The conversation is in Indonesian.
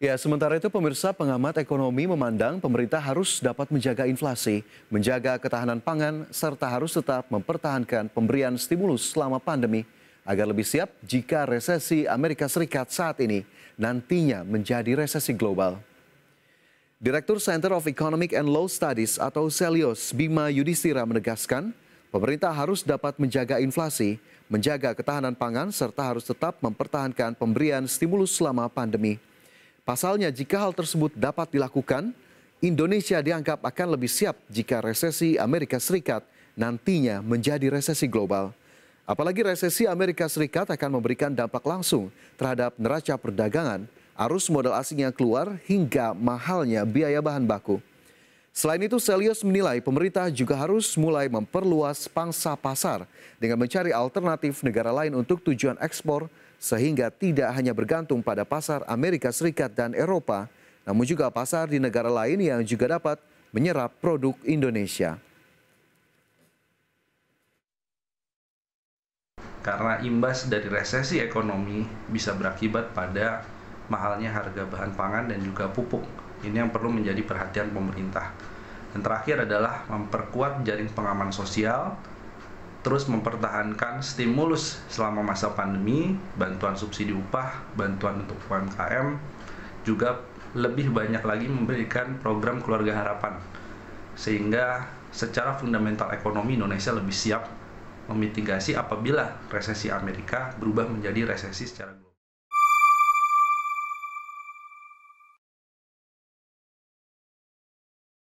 Ya, sementara itu pemirsa pengamat ekonomi memandang pemerintah harus dapat menjaga inflasi, menjaga ketahanan pangan, serta harus tetap mempertahankan pemberian stimulus selama pandemi agar lebih siap jika resesi Amerika Serikat saat ini nantinya menjadi resesi global. Direktur Center of Economic and Law Studies atau CELIOS Bima Yudhistira menegaskan, pemerintah harus dapat menjaga inflasi, menjaga ketahanan pangan, serta harus tetap mempertahankan pemberian stimulus selama pandemi Pasalnya jika hal tersebut dapat dilakukan, Indonesia dianggap akan lebih siap jika resesi Amerika Serikat nantinya menjadi resesi global. Apalagi resesi Amerika Serikat akan memberikan dampak langsung terhadap neraca perdagangan, arus modal asing yang keluar hingga mahalnya biaya bahan baku. Selain itu, Selios menilai pemerintah juga harus mulai memperluas pangsa pasar dengan mencari alternatif negara lain untuk tujuan ekspor sehingga tidak hanya bergantung pada pasar Amerika Serikat dan Eropa, namun juga pasar di negara lain yang juga dapat menyerap produk Indonesia. Karena imbas dari resesi ekonomi bisa berakibat pada mahalnya harga bahan pangan dan juga pupuk ini yang perlu menjadi perhatian pemerintah. Dan terakhir adalah memperkuat jaring pengaman sosial, terus mempertahankan stimulus selama masa pandemi, bantuan subsidi upah, bantuan untuk UMKM, juga lebih banyak lagi memberikan program keluarga harapan. Sehingga secara fundamental ekonomi Indonesia lebih siap memitigasi apabila resesi Amerika berubah menjadi resesi secara global.